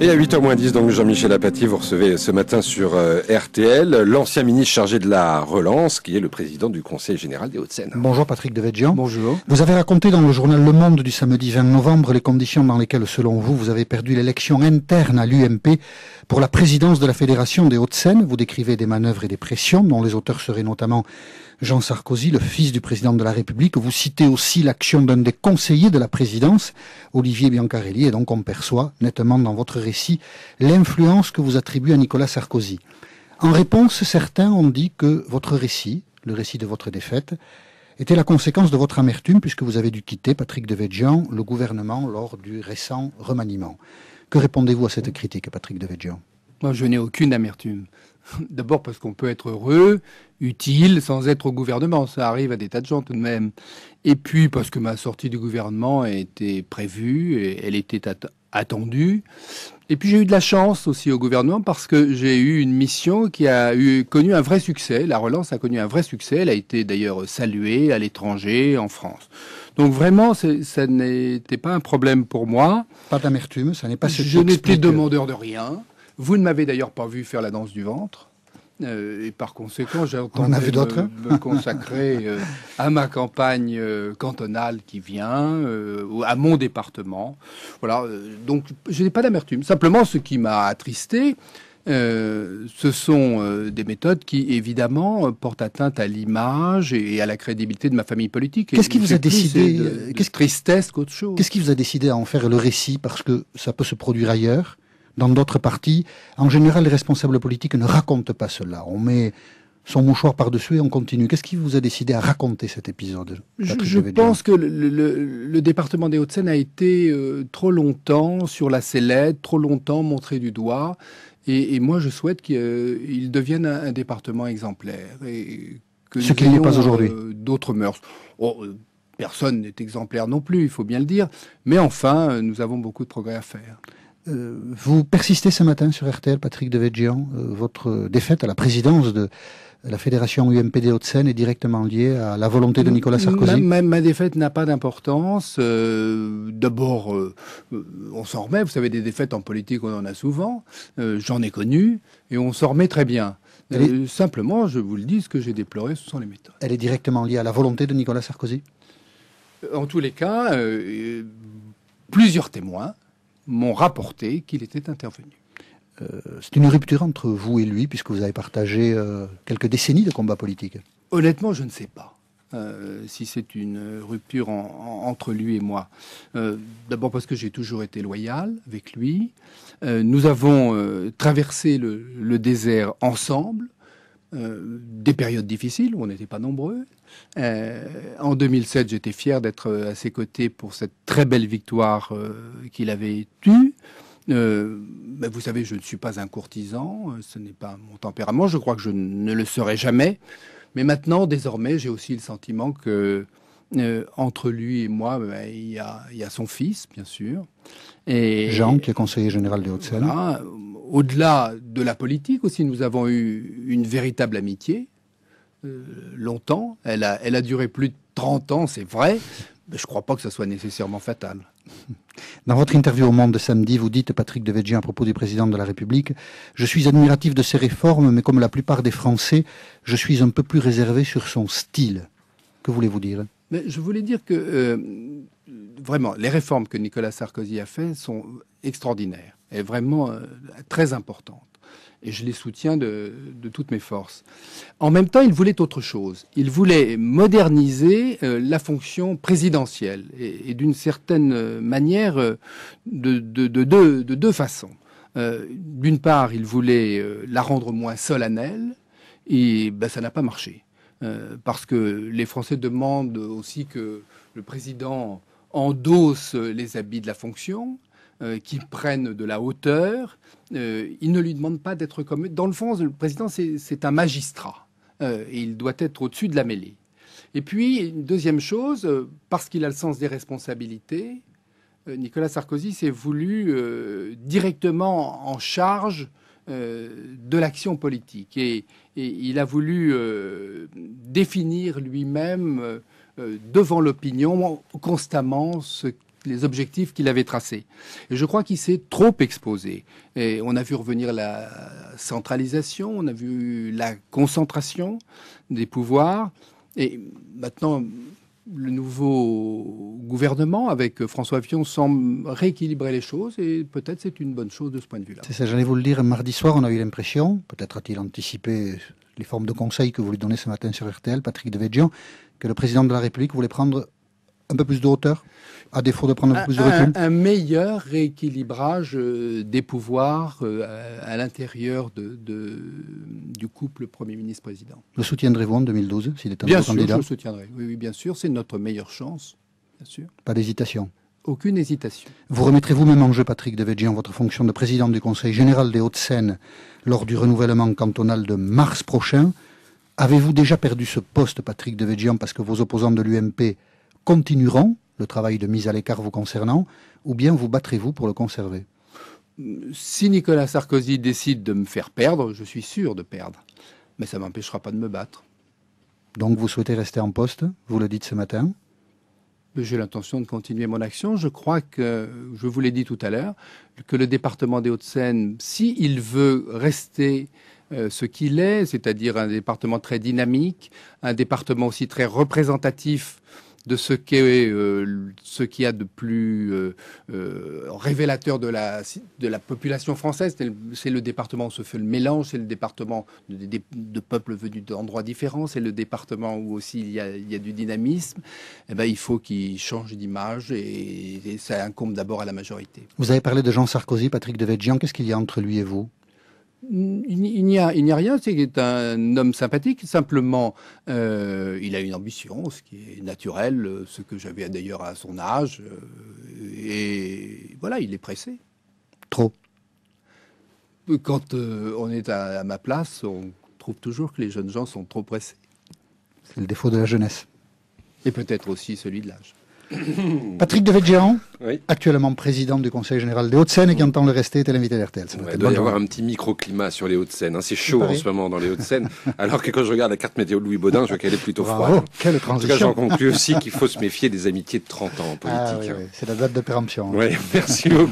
Et à 8h10, donc Jean-Michel Apathy, vous recevez ce matin sur euh, RTL l'ancien ministre chargé de la relance, qui est le président du Conseil général des Hauts-de-Seine. Bonjour Patrick Devedjian. Bonjour. Vous avez raconté dans le journal Le Monde du samedi 20 novembre les conditions dans lesquelles, selon vous, vous avez perdu l'élection interne à l'UMP pour la présidence de la Fédération des Hauts-de-Seine. Vous décrivez des manœuvres et des pressions dont les auteurs seraient notamment Jean Sarkozy, le fils du président de la République. Vous citez aussi l'action d'un des conseillers de la présidence, Olivier Biancarelli, et donc on perçoit nettement dans votre récit l'influence que vous attribuez à Nicolas Sarkozy. En réponse, certains ont dit que votre récit, le récit de votre défaite, était la conséquence de votre amertume puisque vous avez dû quitter, Patrick Devedjian, le gouvernement lors du récent remaniement. Que répondez-vous à cette critique, Patrick Devedjian Moi, je n'ai aucune amertume. D'abord parce qu'on peut être heureux, utile, sans être au gouvernement. Ça arrive à des tas de gens tout de même. Et puis parce que ma sortie du gouvernement était prévue, et elle était attendue. Et puis j'ai eu de la chance aussi au gouvernement parce que j'ai eu une mission qui a connu un vrai succès. La relance a connu un vrai succès. Elle a été d'ailleurs saluée à l'étranger, en France. Donc vraiment, ça n'était pas un problème pour moi. Pas d'amertume, ça n'est pas ce Je n'étais demandeur de rien. Vous ne m'avez d'ailleurs pas vu faire la danse du ventre. Euh, et par conséquent, j'ai entendu hein. me, consacrer euh, à ma campagne euh, cantonale qui vient, à mon département. Voilà, donc je n'ai pas d'amertume. Simplement, ce qui m'a attristé, ce sont des méthodes qui, évidemment, portent atteinte à l'image et, à la crédibilité de ma famille politique. Qu'est-ce qui vous a décidé Qu'est-ce tristesse qu'autre chose Qu'est-ce qui vous a décidé à en faire le récit Parce que ça peut se produire ailleurs dans d'autres parties, en général, les responsables politiques ne racontent pas cela. On met son mouchoir par-dessus et on continue. Qu'est-ce qui vous a décidé à raconter cet épisode Je, pense que le, département des Hauts-de-Seine a été euh, trop longtemps sur la sellette, trop longtemps montré du doigt. Et, moi, je souhaite qu'il euh, devienne un, département exemplaire. Ce qu'il n'est pas aujourd'hui. Euh, d'autres mœurs. Oh, personne n'est exemplaire non plus, il faut bien le dire. Mais enfin, nous avons beaucoup de progrès à faire. Euh, vous persistez ce matin sur RTL, Patrick Devedjian. Euh, votre euh, défaite à la présidence de la fédération UMP des Hauts-de-Seine est directement liée à la volonté de Nicolas Sarkozy. Ma, défaite n'a pas d'importance. D'abord, on s'en remet. Vous savez, des défaites en politique, on en a souvent. J'en ai connu et on s'en remet très bien. Simplement, je vous le dis, ce que j'ai déploré, ce sont les méthodes. Elle est directement liée à la volonté de Nicolas Sarkozy En tous les cas, plusieurs témoins, m'ont rapporté qu'il était intervenu. Euh, c'est une rupture entre vous et lui, puisque vous avez partagé euh, quelques décennies de combat politique. Honnêtement, je ne sais pas. Euh, si c'est une rupture entre lui et moi. D'abord parce que j'ai toujours été loyal avec lui. nous avons traversé le, désert ensemble. Euh, des périodes difficiles où on n'était pas nombreux. Euh, en 2007, j'étais fier d'être euh, à ses côtés pour cette très belle victoire qu'il avait eue. Ben, vous savez, je ne suis pas un courtisan, ce n'est pas mon tempérament, je crois que je ne le serai jamais. Mais maintenant, désormais, j'ai aussi le sentiment que entre lui et moi, ben, il, y a, son fils, bien sûr. Et, Jean, qui est conseiller général des Hauts-de-Seine au-delà de la politique aussi, nous avons eu une véritable amitié euh, longtemps. Elle a, elle a duré plus de 30 ans, c'est vrai, mais je ne crois pas que ce soit nécessairement fatal. Dans votre interview au Monde de samedi, vous dites, Patrick Devedjian, à propos du président de la République, je suis admiratif de ses réformes, mais comme la plupart des Français, je suis un peu plus réservé sur son style. Que voulez-vous dire mais je voulais dire que euh, vraiment, les réformes que Nicolas Sarkozy a faites sont extraordinaires et vraiment euh, très importantes. Et je les soutiens de, toutes mes forces. En même temps, il voulait autre chose. Il voulait moderniser euh, la fonction présidentielle et, d'une certaine manière de, deux façons. d'une part, il voulait la rendre moins solennelle et ben, ça n'a pas marché. Euh, parce que les Français demandent aussi que le président endosse les habits de la fonction, euh, qu'il prenne de la hauteur. Euh, il ne lui demande pas d'être comme Dans le fond, le président, c'est un magistrat. et il doit être au-dessus de la mêlée. Et puis, une deuxième chose, parce qu'il a le sens des responsabilités, Nicolas Sarkozy s'est voulu directement en charge euh, de l'action politique. Et, il a voulu euh, définir lui-même euh, devant l'opinion constamment les objectifs qu'il avait tracés. Et je crois qu'il s'est trop exposé. Et on a vu revenir la centralisation, on a vu la concentration des pouvoirs. Et maintenant, le nouveau gouvernement avec François Fillon semble rééquilibrer les choses et peut-être c'est une bonne chose de ce point de vue-là. C'est ça, j'allais vous le dire, mardi soir, on a eu l'impression, peut-être a-t-il anticipé les formes de conseils que vous lui donnez ce matin sur RTL, Patrick Devedjian, que le président de la République voulait prendre un peu plus de hauteur à défaut de prendre un, peu plus de recul un, meilleur rééquilibrage euh, des pouvoirs euh, à, l'intérieur de, du couple Premier ministre-président. Le soutiendrez-vous en 2012 s'il est un bien sûr, candidat je le soutiendrai. Oui, oui, bien sûr, c'est notre meilleure chance, bien sûr. Pas d'hésitation aucune hésitation. Vous remettrez vous-même en jeu, Patrick Devedjian, votre fonction de président du Conseil général des Hauts-de-Seine lors du renouvellement cantonal de mars prochain. Avez-vous déjà perdu ce poste, Patrick Devedjian, parce que vos opposants de l'UMP continueront le travail de mise à l'écart vous concernant, ou bien vous battrez-vous pour le conserver Si Nicolas Sarkozy décide de me faire perdre, je suis sûr de perdre. Mais ça ne m'empêchera pas de me battre. Donc vous souhaitez rester en poste, vous le dites ce matin j'ai l'intention de continuer mon action. Je crois que, je vous l'ai dit tout à l'heure, que le département des Hauts-de-Seine, s'il veut rester euh, ce qu'il est, c'est-à-dire un département très dynamique, un département aussi très représentatif de ce qui est euh, ce qu'il a de plus euh, euh, révélateur de la, de la population française. C'est le, département où se fait le mélange, c'est le département de, peuples venus d'endroits différents, c'est le département où aussi il y a, du dynamisme. et eh ben, il faut qu'il change d'image et, ça incombe d'abord à la majorité. Vous avez parlé de Jean Sarkozy, Patrick Devedjian. Qu'est-ce qu'il y a entre lui et vous il n'y a, rien, c'est qu'il est un homme sympathique, simplement euh, il a une ambition, ce qui est naturel, ce que j'avais d'ailleurs à son âge, euh, et voilà, il est pressé. Trop. Quand euh, on est à ma place, on trouve toujours que les jeunes gens sont trop pressés. C'est le défaut de la jeunesse. Et peut-être aussi celui de l'âge. Patrick Devedjian, oui. actuellement président du Conseil général des Hauts-de-Seine et qui entend le rester, est l'invité d'RTL. il doit y avoir un petit microclimat sur les Hauts-de-Seine. Hein. C'est chaud en ce moment dans les Hauts-de-Seine, alors que quand je regarde la carte météo Louis Baudin, je vois qu'elle est plutôt froide. quelle transition. En tout cas, j'en conclue aussi qu'il faut se méfier des amitiés de 30 ans en ah politique. Hein. C'est la date de péremption. Hein. merci beaucoup.